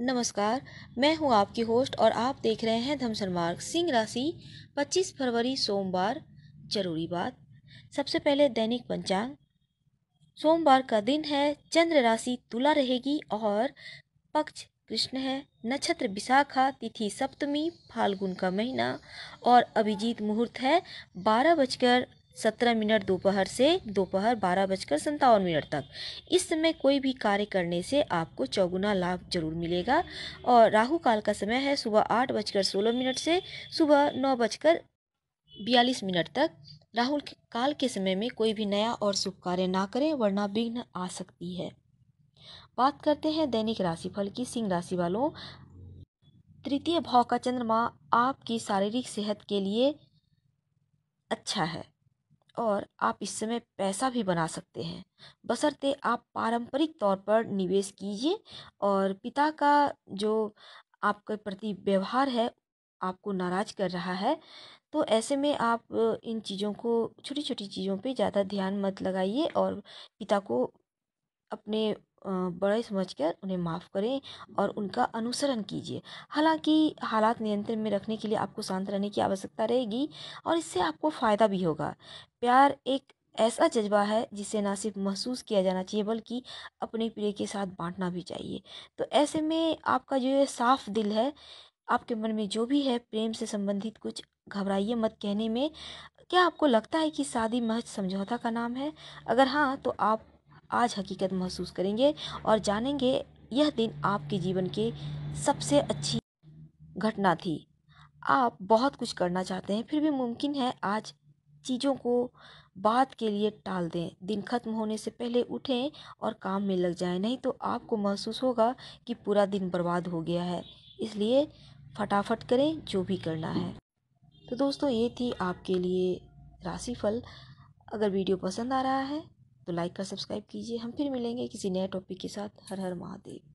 नमस्कार मैं हूं आपकी होस्ट और आप देख रहे हैं धमसन मार्ग सिंह राशि 25 फरवरी सोमवार जरूरी बात सबसे पहले दैनिक पंचांग सोमवार का दिन है चंद्र राशि तुला रहेगी और पक्ष कृष्ण है नक्षत्र विशाखा तिथि सप्तमी फाल्गुन का महीना और अभिजीत मुहूर्त है बारह बजकर सत्रह मिनट दोपहर से दोपहर बारह बजकर सत्तावन मिनट तक इस समय कोई भी कार्य करने से आपको चौगुना लाभ जरूर मिलेगा और राहु काल का समय है सुबह आठ बजकर सोलह मिनट से सुबह नौ बजकर बयालीस मिनट तक राहुल काल के समय में कोई भी नया और शुभ कार्य ना करें वरना विघ्न आ सकती है बात करते हैं दैनिक राशिफल की सिंह राशि वालों तृतीय भाव का चंद्रमा आपकी शारीरिक सेहत के लिए अच्छा है और आप इस समय पैसा भी बना सकते हैं बशर्ते आप पारंपरिक तौर पर निवेश कीजिए और पिता का जो आपके प्रति व्यवहार है आपको नाराज़ कर रहा है तो ऐसे में आप इन चीज़ों को छोटी छोटी चीज़ों पे ज़्यादा ध्यान मत लगाइए और पिता को अपने बड़े कर उन्हें माफ़ करें और उनका अनुसरण कीजिए हालांकि हालात नियंत्रण में रखने के लिए आपको शांत रहने की आवश्यकता रहेगी और इससे आपको फ़ायदा भी होगा प्यार एक ऐसा जज्बा है जिसे ना सिर्फ महसूस किया जाना चाहिए बल्कि अपने प्रिय के साथ बांटना भी चाहिए तो ऐसे में आपका जो ये साफ़ दिल है आपके मन में जो भी है प्रेम से संबंधित कुछ घबराइए मत कहने में क्या आपको लगता है कि शादी महज समझौता का नाम है अगर हाँ तो आप आज हकीकत महसूस करेंगे और जानेंगे यह दिन आपके जीवन के सबसे अच्छी घटना थी आप बहुत कुछ करना चाहते हैं फिर भी मुमकिन है आज चीज़ों को बात के लिए टाल दें दिन खत्म होने से पहले उठें और काम में लग जाएं नहीं तो आपको महसूस होगा कि पूरा दिन बर्बाद हो गया है इसलिए फटाफट करें जो भी करना है तो दोस्तों ये थी आपके लिए राशिफल अगर वीडियो पसंद आ रहा है तो लाइक और सब्सक्राइब कीजिए हम फिर मिलेंगे किसी नए टॉपिक के साथ हर हर महादेव